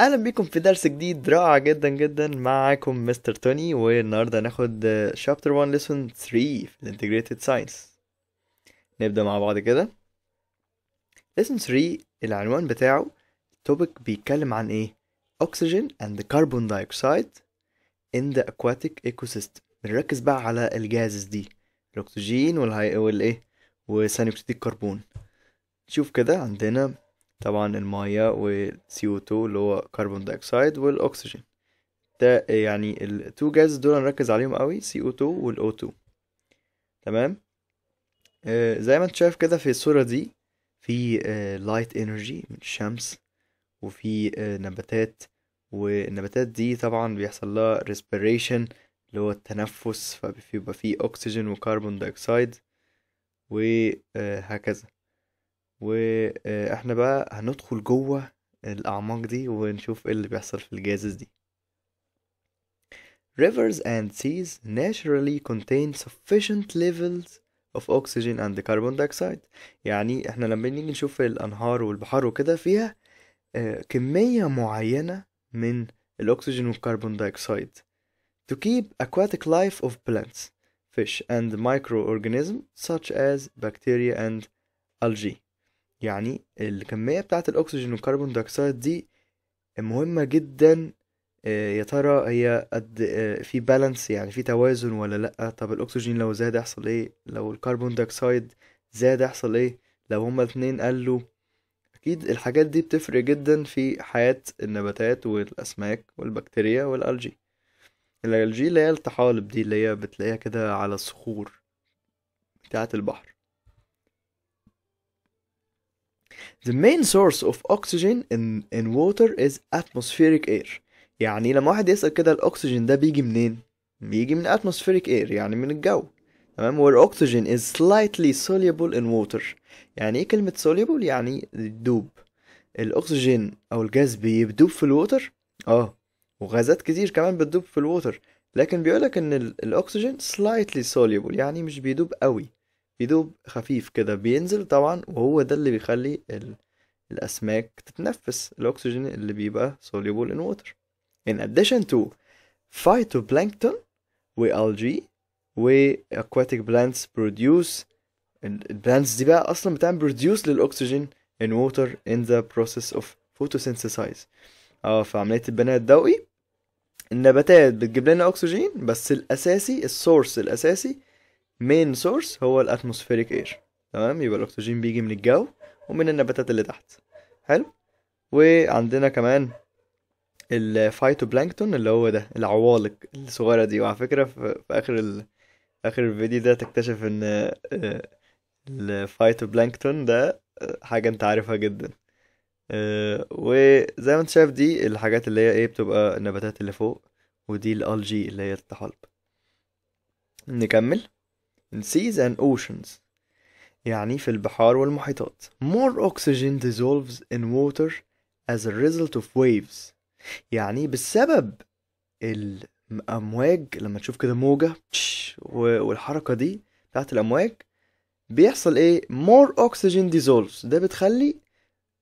اهلا بيكم في درس جديد رائع جدا جدا معاكم مستر توني والنهارده هناخد شابتر 1 ليسون 3 في الانتجريتد ساينس نبدا مع بعض كده ليسون 3 العنوان بتاعه توبيك بيتكلم عن ايه اكسجين اند كربون دايوكسيد ان ذا اكواتيك ايكو سيستم بنركز بقى على الجازز دي الاكسجين والهاي والايه وثاني اكسيد الكربون شوف كده عندنا طبعا المية و CO2 اللي هو كربون دايكسايد والأكسجين ده يعني التو جاز دول نركز عليهم قوي CO2 والO2 تمام آه زي ما انت شايف كده في الصورة دي في آه light energy من الشمس وفي آه نباتات والنباتات دي طبعا بيحصل لها respiration اللي هو التنفس فبيبقى فيه أكسجين وكربون دايكسايد وهكذا واحنا بقى هندخل جوه الأعماق دي ونشوف ايه اللي بيحصل في الجازز دي Rivers and seas naturally contain sufficient levels of oxygen and carbon dioxide يعني احنا لما نيجي نشوف الأنهار والبحار وكده فيها كمية معينة من الأكسجين والكربون دايكسايد to keep aquatic life of plants fish and microorganisms such as bacteria and algae يعني الكمية بتاعة الأكسجين والكربون دايكسيد دي مهمة جدا آه، يا ترى هي قد آه، في بالانس يعني في توازن ولا لأ طب الأكسجين لو زاد يحصل ايه لو الكربون دايكسيد زاد يحصل ايه لو هما الاتنين قلوا أكيد الحاجات دي بتفرق جدا في حياة النباتات والأسماك والبكتيريا والألجي الألجي اللي هي الطحالب دي اللي هي بتلاقيها كده على الصخور بتاعة البحر The main source of oxygen in, in water is atmospheric air يعني لما واحد يسأل كده الأكسجين ده بيجي منين؟ بيجي من atmospheric air يعني من الجو تمام where oxygen is slightly soluble in water يعني ايه كلمة soluble؟ يعني الدوب. الأكسجين أو الجاز بيدوب في الوتر؟ اه وغازات كتير كمان بتدوب في الوتر. لكن بيقولك إن الأكسجين slightly soluble يعني مش بيدوب قوي بيدوب خفيف كده بينزل طبعا وهو ده اللي بيخلي ال... الأسماك تتنفس الأكسجين اللي بيبقى soluble in water in addition to phytoplankton و واكواتيك plants produce البلانتس دي بقى أصلا بتعمل produce للأكسجين in water in the process of photosynthesis اه في عملية البناء الضوئي النباتات بتجيب لنا أكسجين بس الأساسي السورس الأساسي مين سورس هو الاتموسفيريك اير تمام يبقى الاكسجين بيجي من الجو ومن النباتات اللي تحت حلو وعندنا كمان الفايتوبلانكتون اللي هو ده العوالق الصغيره دي وعلى فكره في اخر ال... اخر الفيديو ده تكتشف ان آه، الفايتوبلانكتون ده آه، حاجه انت عارفها جدا آه، وزي ما انت شايف دي الحاجات اللي هي ايه بتبقى النباتات اللي فوق ودي الالجي اللي هي الطحالب نكمل in seas and oceans يعني في البحار والمحيطات more oxygen dissolves in water as a result of waves يعني بسبب الأمواج لما تشوف كده موجة والحركة دي بتاعت الأمواج بيحصل ايه more oxygen dissolves ده بتخلي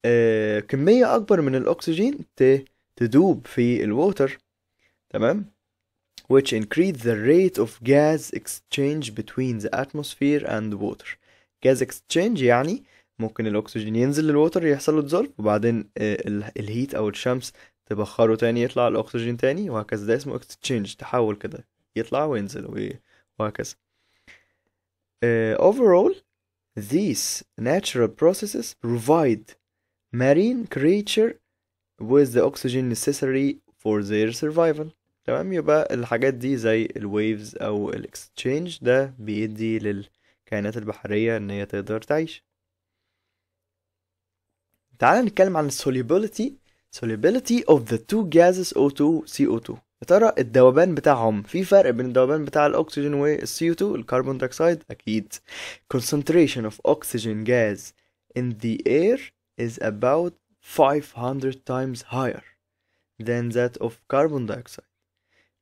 آه كمية أكبر من الأكسجين تدوب في الووتر تمام which increase the rate of gas exchange between the atmosphere and water gas exchange يعني ممكن الأكسجين ينزل للوتر يحصل له ديزولف وبعدين الهيت أو الشمس تبخره تاني يطلع الأكسجين تاني وهكذا ده اسمه exchange تحول كده يطلع وينزل وهكذا uh, overall these natural processes provide marine creature with the oxygen necessary for their survival تمام يبقى الحاجات دي زي الويفز او الاكستشينج ده بيدي للكائنات البحرية ان هي تقدر تعيش تعال نتكلم عن solubility solubility of the two gases O2 CO2 يا ترى الذوبان بتاعهم في فرق بين الذوبان بتاع الاكسجين والCO2 الكربون دايوكسيد اكيد concentration of oxygen gas in the air is about 500 times higher than that of carbon dioxide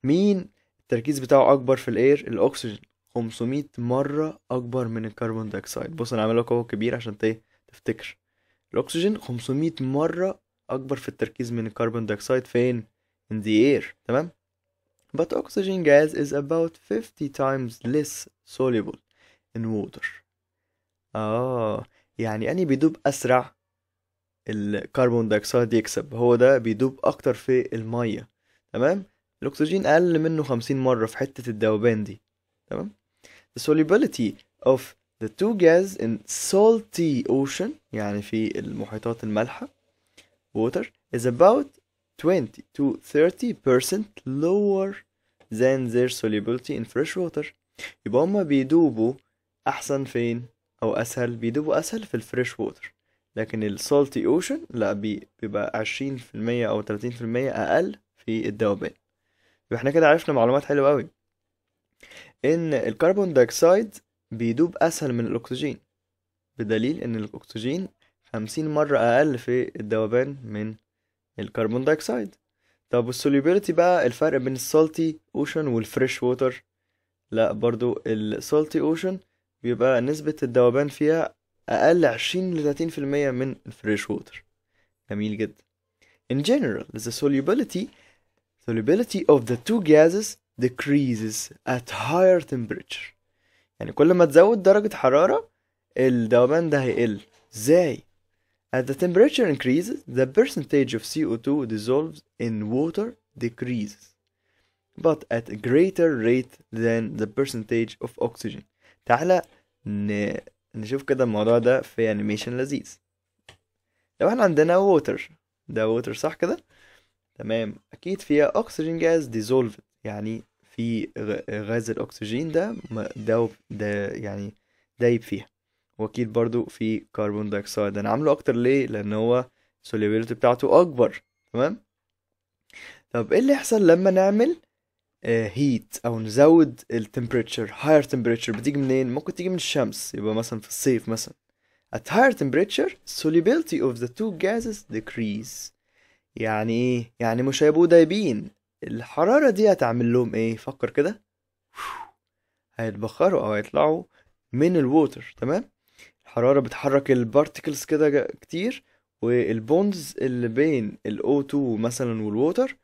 مين التركيز بتاعه اكبر في الاير الاكسجين 500 مره اكبر من الكربون دايوكسيد بص انا عامل لك هو كبير عشان تفتكر الاكسجين 500 مره اكبر في التركيز من الكربون دايوكسيد فين in the air تمام but oxygen gas is about 50 times less soluble in water اه يعني اني بيدوب اسرع الكربون ديكسيد يكسب هو ده بيدوب اكتر في الميه تمام الاكسجين اقل منه 50 مره في حته الذوبان دي تمام the solubility of the two gas in salty ocean يعني في المحيطات المالحه water is about 20 to 30% percent lower than their solubility in fresh water يبقى هما بيدوبوا احسن فين او اسهل بيدوبوا اسهل في الفريش ووتر لكن السالتي اوشن لا بيبقى عشرين في المية او تلاتين في المية اقل في الدوبان احنا كده عرفنا معلومات حلوة قوي ان الكربون دايكسايد بيدوب اسهل من الاكسجين بدليل ان الاكسجين خمسين مرة اقل في الذوبان من الكربون دايكسايد طب والسوليبيليتي بقى الفرق بين السالتي اوشن والفريش ووتر لا برضو السالتي اوشن بيبقى نسبة الذوبان فيها اقل عشرين لتلاتين في المية من الفريش ووتر جميل جدا in general the solubility solubility of the two gases decreases at higher temperature يعني كل ما تزود درجة حرارة الذوبان ده هيقل ازاي As the temperature increases, the percentage of CO2 dissolves in water decreases, but at a greater rate than the percentage of oxygen. تعالى ن... نشوف كده الموضوع ده في animation لذيذ. لو احنا عندنا water ده water صح كده؟ تمام اكيد فيها اكسجين جاز ديزولف يعني في غاز الاكسجين ده ده ده يعني دايب فيها واكيد برضو في كربون دايكسايد انا عامله اكتر ليه لان هو السوليبيليتي بتاعته اكبر تمام طب ايه اللي يحصل لما نعمل هيت آه، او نزود التمبريتشر هاير تمبريتشر بتيجي منين ممكن تيجي من الشمس يبقى مثلا في الصيف مثلا at higher temperature solubility of the two gases decrease يعني ايه يعني مش هيبقوا دايبين الحرارة دي هتعمل لهم ايه فكر كده هيتبخروا او هيطلعوا من الووتر تمام الحرارة بتحرك البارتكلز كده كتير والبوندز اللي بين ال O2 مثلا والووتر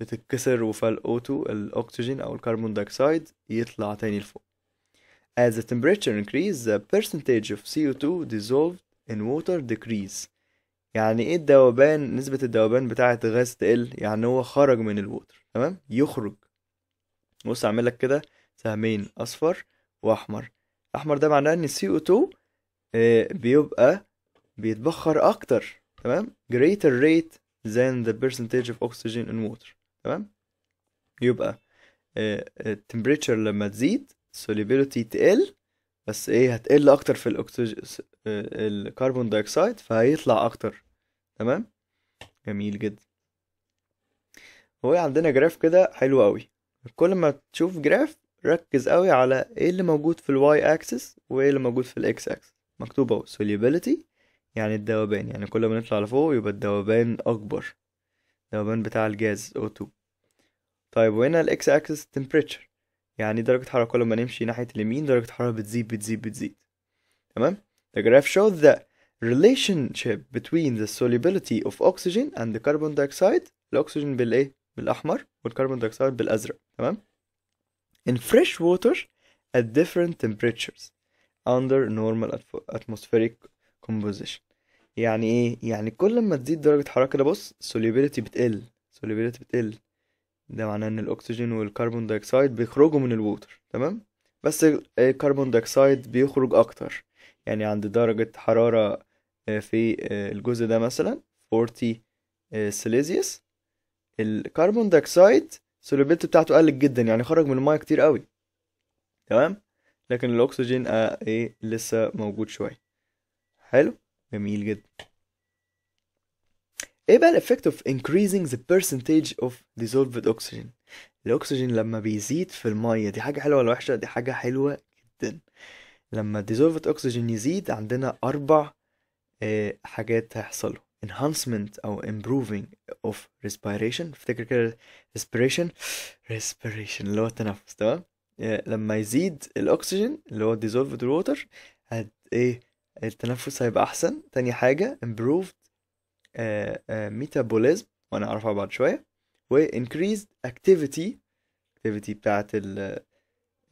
بتتكسر وفال O2 الأكسجين أو الكربون دايكسايد يطلع تاني لفوق As the temperature increase, the percentage of CO2 dissolved in water decrease يعني ايه الدوبان نسبة الدوبان بتاعة الغاز تقل يعني هو خرج من الوتر تمام يخرج بص اعمل لك كده سهمين اصفر واحمر احمر ده معناه ان co 2 آه، بيبقى بيتبخر اكتر تمام greater rate than the percentage of oxygen in water تمام يبقى آه، آه، temperature لما تزيد solubility تقل بس ايه هتقل اكتر في الاكسجين الكربون دايكسايد فهيطلع اكتر تمام جميل جدا هو عندنا جراف كده حلو قوي كل ما تشوف جراف ركز قوي على ايه اللي موجود في الواي اكسس وايه اللي موجود في الاكس اكسس مكتوب اهو solubility يعني الذوبان يعني كل ما نطلع لفوق يبقى الذوبان اكبر الذوبان بتاع الجاز O2 طيب وهنا الاكس اكسس temperature يعني درجة حرارة كل ما نمشي ناحية اليمين درجة حرارة بتزيد بتزيد بتزيد تمام The graph shows the relationship between the solubility of oxygen and the carbon dioxide الأكسجين بالإيه؟ بالأحمر والكربون دايوكسيد بالأزرق تمام؟ In fresh water at different temperatures under normal atmospheric composition يعني إيه؟ يعني كل ما تزيد درجة حرارة كده بص solubility بتقل solubility بتقل ده معناه ان الاكسجين والكربون دايوكسيد بيخرجوا من الووتر تمام بس الكربون دايوكسيد بيخرج اكتر يعني عند درجة حرارة آه، في آه، الجزء ده مثلا 40 آه، سيليزيوس الكربون دايكسايد سولوبيلتي بتاعته قلت جدا يعني خرج من المايه كتير قوي تمام لكن الاكسجين آه ايه لسه موجود شويه حلو جميل جدا ايه بقى الافكت اوف increasing ذا percentage اوف dissolved اوكسجين الاكسجين لما بيزيد في المايه دي حاجه حلوه ولا وحشه دي حاجه حلوه جدا لما dissolved oxygen يزيد عندنا أربع آه، حاجات هيحصلوا enhancement أو improving of respiration افتكر كده respiration respiration اللي هو التنفس تمام آه، لما يزيد الأكسجين اللي هو dissolved water هت إيه التنفس هيبقى أحسن تاني حاجة improved آه، metabolism وأنا أعرفها بعد شوية و increased activity activity بتاعت ال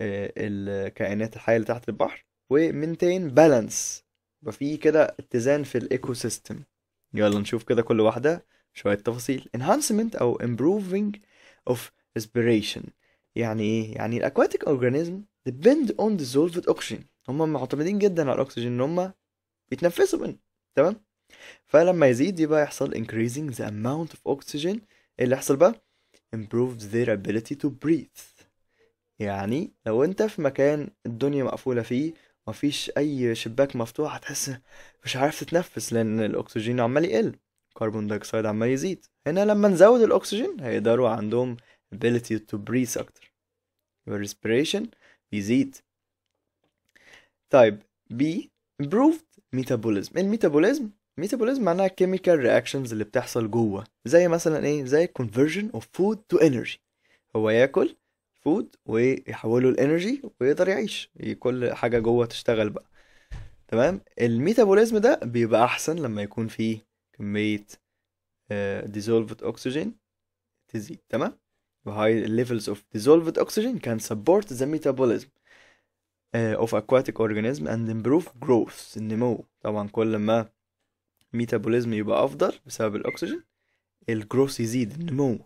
الكائنات الحية اللي تحت البحر ومينتين بالانس يبقى في كده اتزان في الايكو سيستم يلا نشوف كده كل واحده شويه تفاصيل enhancement او improving of respiration يعني ايه يعني الاكواتيك اورجانيزم ديبند اون ديزولفد اوكسجين هم معتمدين جدا على الاكسجين ان هم بيتنفسوا منه تمام فلما يزيد يبقى يحصل increasing the amount of oxygen ايه اللي يحصل بقى improves their ability to breathe يعني لو انت في مكان الدنيا مقفولة فيه ما فيش اي شباك مفتوح هتحس مش عارف تتنفس لان الاكسجين عمال يقل كربون دايكسيد عمال يزيد هنا لما نزود الاكسجين هيقدروا عندهم ability to breathe اكتر يبقى respiration بيزيد طيب B improved metabolism الميتابوليزم metabolism معناها chemical reactions اللي بتحصل جوه زي مثلا ايه زي conversion of food to energy هو ياكل فود ويحولوا لانرجي ويقدر يعيش كل حاجه جوه تشتغل بقى تمام الميتابوليزم ده بيبقى احسن لما يكون فيه كميه ديزولفد آه، اوكسجين تزيد تمام وهاي levels of dissolved oxygen can support the metabolism اوف آه، of aquatic organism and improve growth النمو طبعا كل ما ميتابوليزم يبقى افضل بسبب الاكسجين الجروث يزيد النمو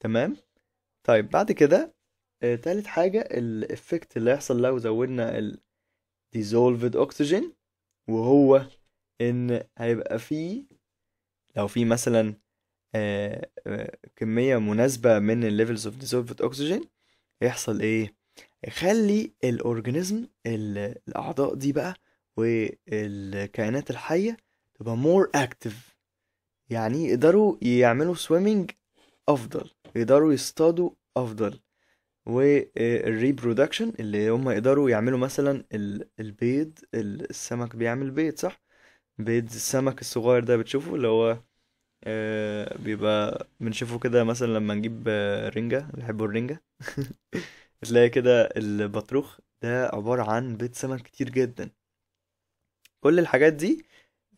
تمام طيب بعد كده آه، تالت حاجة الإفكت اللي هيحصل لو زودنا ال dissolved oxygen وهو إن هيبقى فيه لو في مثلا آه، آه، كمية مناسبة من ال levels of dissolved oxygen هيحصل إيه؟ يخلي الأورجانيزم الأعضاء دي بقى والكائنات الحية تبقى more active يعني يقدروا يعملوا swimming أفضل يقدروا يصطادوا افضل والريبرودكشن اللي هم يقدروا يعملوا مثلا البيض السمك بيعمل بيض صح بيض السمك الصغير ده بتشوفه اللي هو آه، بيبقى بنشوفه كده مثلا لما نجيب آه، رنجة بيحبوا الرنجة تلاقي كده البطروخ ده عبارة عن بيض سمك كتير جدا كل الحاجات دي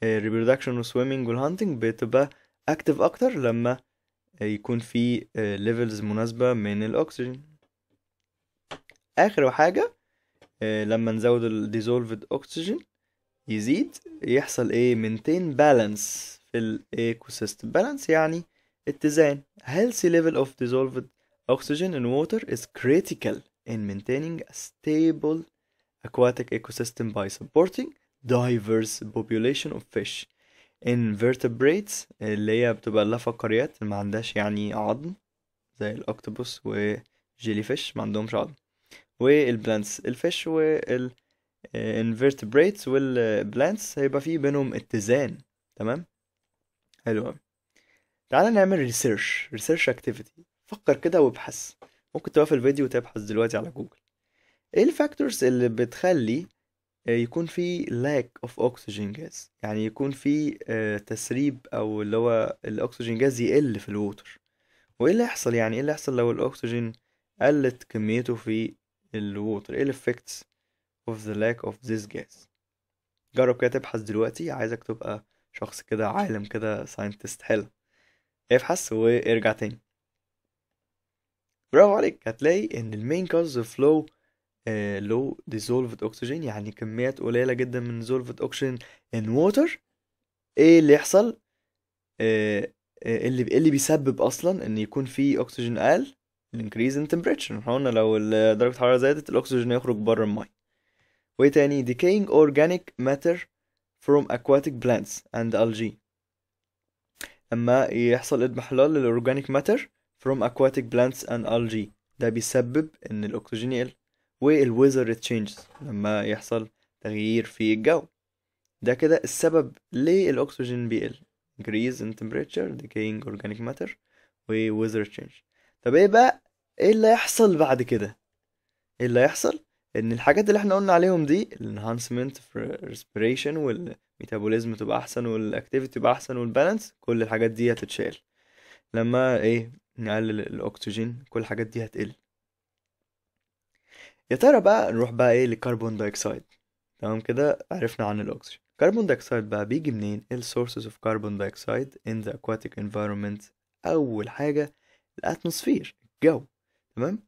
الريبرودكشن والسويمنج والهانتنج بتبقى اكتف اكتر لما يكون في ليفلز مناسبة من الأكسجين آخر حاجة لما نزود الديزولفد أكسجين يزيد يحصل ايه maintain balance في الايكو سيستم balance يعني اتزان healthy level of dissolved oxygen in water is critical in maintaining a stable aquatic ecosystem by supporting diverse population of fish invertebrates اللي هي بتبقى اللي فقاريات ما عندهاش يعني عظم زي الاكتوبوس وجيلي فيش ما عندهمش عظم والبلانتس الفيش وال invertebrates والبلانتس هيبقى في بينهم اتزان تمام حلو قوي تعال نعمل ريسيرش ريسيرش اكتيفيتي فكر كده وابحث ممكن توقف الفيديو وتبحث دلوقتي على جوجل ايه الفاكتورز اللي بتخلي آه، يكون في lack of oxygen gas يعني يكون في آه، تسريب او اللي هو الاكسجين جاز يقل في الووتر وايه اللي يحصل يعني ايه اللي يحصل لو الاكسجين قلت كميته في الووتر ايه الافكتس of the lack of this gas جرب كده تبحث دلوقتي عايزك تبقى شخص كده عالم كده ساينتست حلو ابحث وارجع تاني برافو عليك هتلاقي ان المين cause of flow لو آه، ديزولفد oxygen يعني كميات قليله جدا من ديزولفد oxygen ان ووتر ايه اللي يحصل آه، آه، اللي اللي بيسبب اصلا ان يكون في اكسجين اقل الانكريز ان تمبريتشر احنا لو درجه الحراره زادت الاكسجين يخرج بره الماء وايه تاني decaying organic matter from aquatic plants and algae اما يحصل اضمحلال للاورجانيك ماتر from aquatic plants and algae ده بيسبب ان الاكسجين يقل والويذر تشينجز لما يحصل تغيير في الجو ده كده السبب ليه الاكسجين بيقل increase in temperature decaying organic matter و weather change طب ايه بقى ايه اللي هيحصل بعد كده ايه اللي هيحصل ان الحاجات اللي احنا قلنا عليهم دي for respiration والميتابوليزم تبقى احسن والاكتيفيتي تبقى احسن والبالانس كل الحاجات دي هتتشال لما ايه نقلل الاكسجين كل الحاجات دي هتقل يا ترى بقى نروح بقى ايه للكربون دايكسايد تمام كده عرفنا عن الاكسجين الكربون دايكسايد بقى بيجي منين ايه السورسز اوف كربون دايوكسيد ان ذا اكواتيك environment اول حاجه الاتموسفير الجو تمام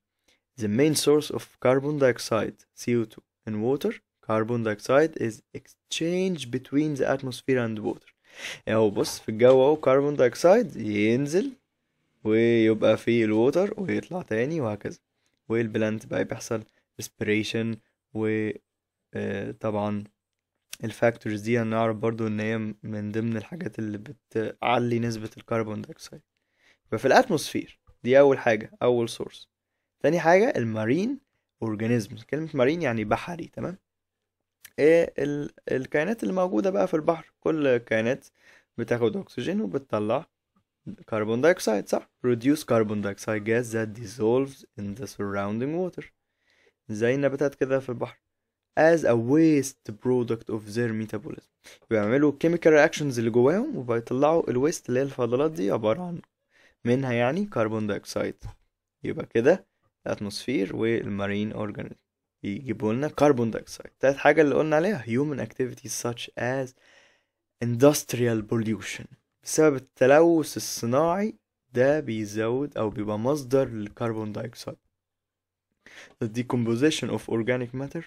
The main source of carbon dioxide CO2 in water carbon dioxide is exchanged between the atmosphere and water اهو بص في الجو اهو كربون دايكسايد ينزل ويبقى في الووتر ويطلع تاني وهكذا والبلانت بقى بيحصل inspiration و آه، طبعا الفاكتورز دي هنعرف برضو ان هي من ضمن الحاجات اللي بتعلي نسبة الكربون دايوكسيد يبقى في الاتموسفير دي اول حاجة اول سورس تاني حاجة المارين اورجانيزمز كلمة مارين يعني بحري تمام ايه الكائنات اللي موجودة بقى في البحر كل كائنات بتاخد اكسجين وبتطلع كربون دايوكسيد صح produce carbon dioxide gas that dissolves in the surrounding water زي النباتات كده في البحر as a waste product of their metabolism بيعملوا chemical reactions اللي جواهم وبيطلعوا الويست اللي هي الفضلات دي عبارة عن منها يعني كربون دايوكسيد يبقى كده الاتموسفير والمارين اورجانيزم يجيبوا لنا كربون دايوكسيد تالت حاجة اللي قلنا عليها human activities such as industrial pollution بسبب التلوث الصناعي ده بيزود او بيبقى مصدر للكربون دايوكسيد the decomposition of organic matter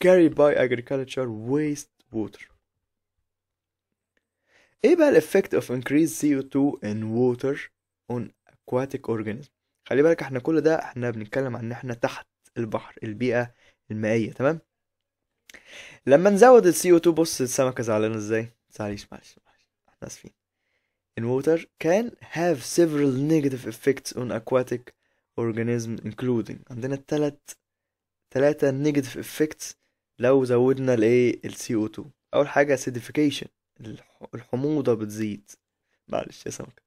carried by agriculture waste water ايه بقى الافكت of increased CO2 in water on aquatic organism خلي بالك احنا كل ده احنا بنتكلم عن ان احنا تحت البحر البيئة المائية تمام لما نزود ال CO2 بص السمكة زعلانة ازاي معلش معلش معلش احنا اسفين in water can have several negative effects on aquatic organism including عندنا التلات تلاتة نيجاتيف افكتس لو زودنا الايه ال CO2 اول حاجة acidification الحموضة بتزيد معلش يا سمكة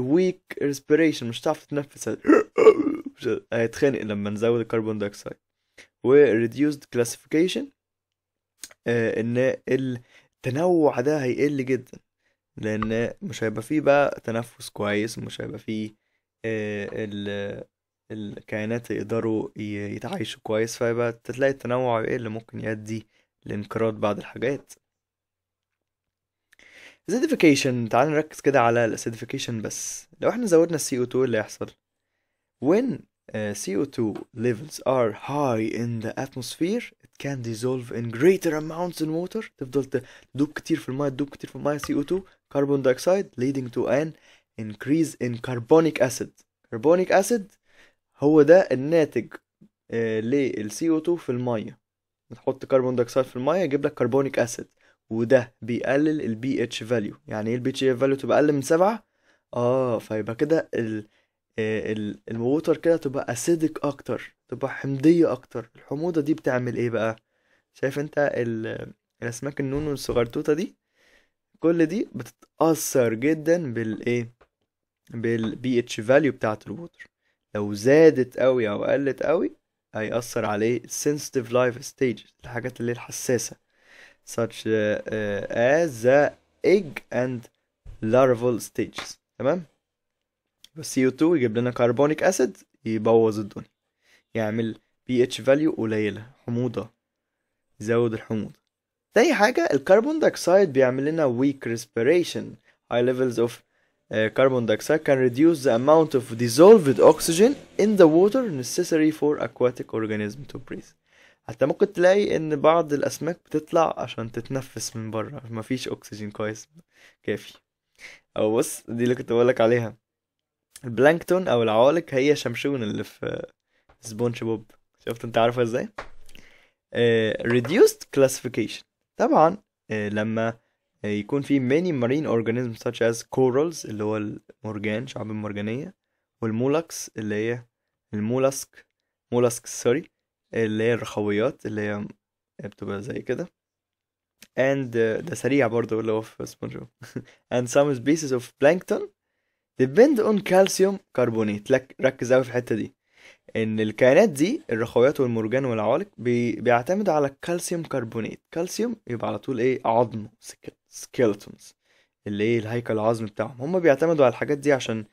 weak respiration مش هتعرف تتنفس هيتخنق لما نزود الكربون دايكسايد و reduced classification آه ان التنوع ده هيقل جدا لان مش هيبقى فيه بقى تنفس كويس مش هيبقى فيه آه، الكائنات يقدروا يتعايشوا كويس فيبقى تلاقي التنوع ايه اللي ممكن يؤدي لانقراض بعض الحاجات acidification تعال نركز كده على acidification بس لو احنا زودنا ال CO2 اللي يحصل when uh, CO2 levels are high in the atmosphere it can dissolve in greater amounts in water تفضل تدوب كتير في الماء تدوب كتير في الماء CO2 carbon dioxide leading to an increase in carbonic acid carbonic acid هو ده الناتج للسي او 2 في الميه بتحط كربون دايوكسيد في الميه يجيب لك كربونيك اسيد وده بيقلل البي اتش فاليو يعني ايه البي اتش فاليو تبقى اقل من سبعة اه فيبقى كده ال آه، الموتر كده تبقى اسيدك اكتر تبقى حمضيه اكتر الحموضه دي بتعمل ايه بقى شايف انت الاسماك النونو الصغرتوته دي كل دي بتتاثر جدا بالايه بالبي اتش فاليو بتاعه الووتر لو زادت قوي او قلت قوي هيأثر عليه sensitive life stages الحاجات اللي الحساسة such as the egg and larval stages تمام CO2 يجيب لنا كربونيك acid يبوظ الدنيا يعمل pH value قليلة حموضة يزود الحموضة تاني حاجة الكربون داكسايد بيعمل لنا weak respiration high levels of Uh, carbon dioxide can reduce the amount of dissolved oxygen in the water necessary for aquatic organism to breathe حتى ممكن تلاقي ان بعض الاسماك بتطلع عشان تتنفس من بره مفيش اكسجين كويس كافي او بص دي اللي كنت بقولك عليها البلانكتون او العوالق هي شمشون اللي في سبونج بوب شفت انت عارفها ازاي uh, reduced classification طبعا uh, لما يكون في many marine organisms such as corals اللي هو المرجان شعب المرجانية والمولكس اللي هي المولسك مولسك سوري اللي هي الرخويات اللي هي بتبقى زي كده and uh, ده سريع برضه اللي هو في سبونج and some species of plankton depend on calcium carbonate لك ركز قوي في الحتة دي ان الكائنات دي الرخويات والمرجان والعوالق بي... بيعتمد على الكالسيوم كربونات كالسيوم يبقى على طول ايه عظم سكيلتونز اللي ايه الهيكل العظمي بتاعهم هم بيعتمدوا على الحاجات دي عشان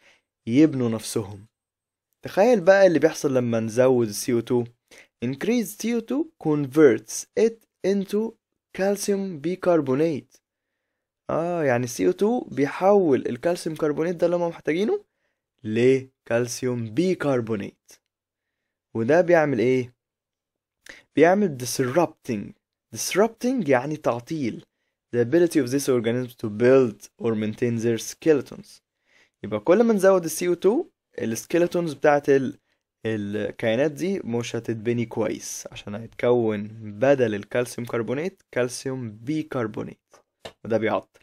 يبنوا نفسهم تخيل بقى اللي بيحصل لما نزود CO2 increase CO2 converts it into calcium bicarbonate اه يعني CO2 بيحول الكالسيوم كربونات ده اللي هم محتاجينه لكالسيوم بيكربونات وده بيعمل ايه بيعمل disrupting disrupting يعني تعطيل the ability of this organism to build or maintain their skeletons يبقى كل ما نزود ال CO2 ال skeletons بتاعت ال... الكائنات دي مش هتتبني كويس عشان هيتكون بدل الكالسيوم كربونات كالسيوم بيكربونات وده بيعطل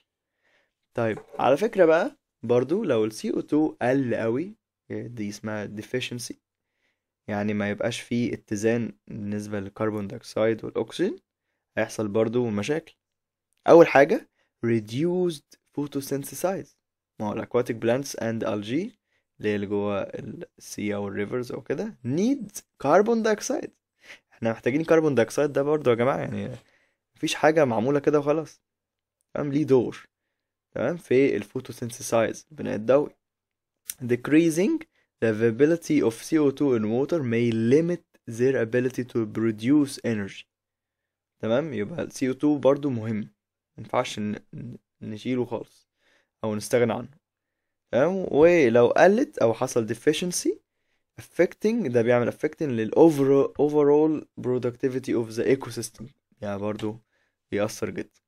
طيب على فكرة بقى برضو لو ال CO2 قل قوي eh، دي اسمها deficiency يعني ما يبقاش فيه اتزان بالنسبة للكربون دايكسايد والأكسجين هيحصل برضو مشاكل أول حاجة reduced photosynthesize ما هو الأكواتيك plants and ألجي اللي هي اللي جوه السي أو الريفرز أو كده need carbon dioxide احنا محتاجين كربون دايكسايد ده برضو يا جماعة يعني مفيش حاجة معمولة كده وخلاص تمام ليه دور تمام في الفوتوسينثسايز البناء الضوئي decreasing the availability of CO2 in water may limit their ability to produce energy تمام يبقى ال CO2 برضو مهم مينفعش نشيله خالص أو نستغنى عنه تمام ولو قلت أو حصل deficiency affecting ده بيعمل affecting لل overall productivity of the ecosystem يعني برضو بيأثر جدا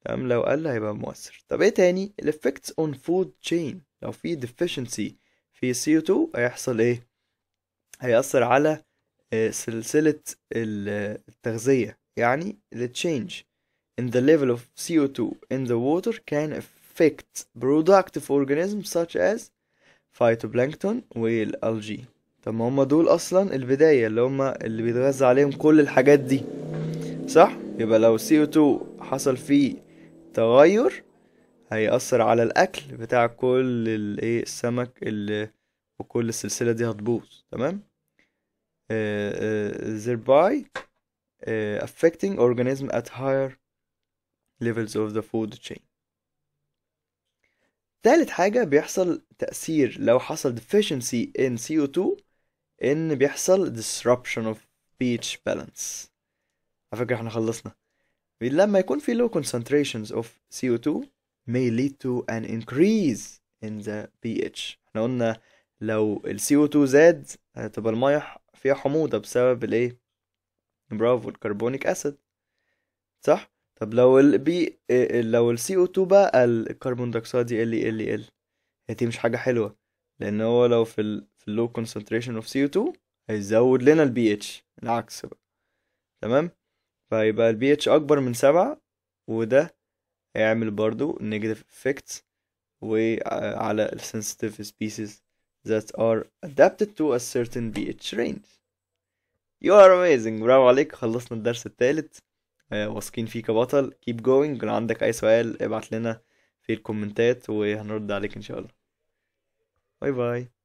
تمام لو قل هيبقى مؤثر طب ايه تاني ال effects on food chain لو في deficiency في CO2 هيحصل ايه هيأثر على آه، سلسلة التغذية يعني the change in the level of CO2 in the water can affect productive organisms such as phytoplankton والالجي طب ما هما دول اصلا البداية اللي هما اللي بيتغذى عليهم كل الحاجات دي صح يبقى لو CO2 حصل فيه تغير هيأثر على الأكل بتاع كل السمك اللي وكل السلسلة دي هتبوظ تمام thereby affecting organism at higher levels of the food chain تالت حاجة بيحصل تأثير لو حصل deficiency in CO2 إن بيحصل disruption of pH balance على فكرة احنا خلصنا لما يكون في low concentrations of CO2 may lead to an increase in the pH احنا قلنا لو ال CO2 زاد هتبقى آه، المية فيها حموضة بسبب الايه برافو الكربونيك اسيد صح طب لو ال بي آه، لو ال CO2 بقى الكربون دايوكسيد يقل يقل يقل دي مش حاجة حلوة لأن هو لو في ال في اللو concentration of CO2 هيزود لنا ال pH العكس بقى تمام فيبقى ال pH أكبر من سبعة وده اعمل برضو negative effects وعلى sensitive species that are adapted to a certain pH range you are amazing برافو عليك خلصنا الدرس الثالث آه، واثقين فيك يا بطل keep going لو عندك اي سؤال ابعت لنا في الكومنتات وهنرد عليك ان شاء الله باي باي